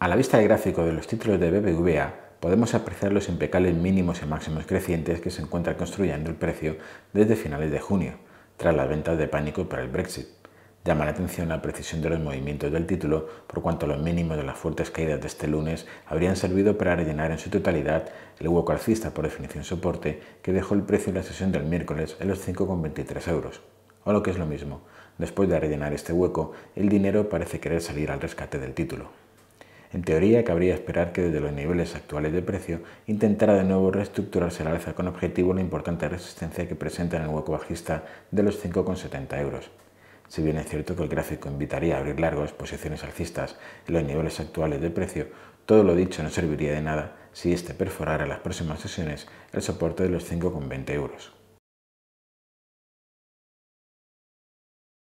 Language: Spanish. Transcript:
A la vista del gráfico de los títulos de BBVA, podemos apreciar los impecables mínimos y máximos crecientes que se encuentra construyendo el precio desde finales de junio, tras las ventas de pánico para el Brexit. Llama la atención la precisión de los movimientos del título, por cuanto los mínimos de las fuertes caídas de este lunes habrían servido para rellenar en su totalidad el hueco alcista por definición soporte que dejó el precio en la sesión del miércoles en los 5,23 euros. O lo que es lo mismo, después de rellenar este hueco, el dinero parece querer salir al rescate del título. En teoría, cabría esperar que desde los niveles actuales de precio intentara de nuevo reestructurarse la alza con objetivo la importante resistencia que presenta en el hueco bajista de los 5,70 euros. Si bien es cierto que el gráfico invitaría a abrir largos posiciones alcistas en los niveles actuales de precio, todo lo dicho no serviría de nada si este perforara en las próximas sesiones el soporte de los 5,20 euros.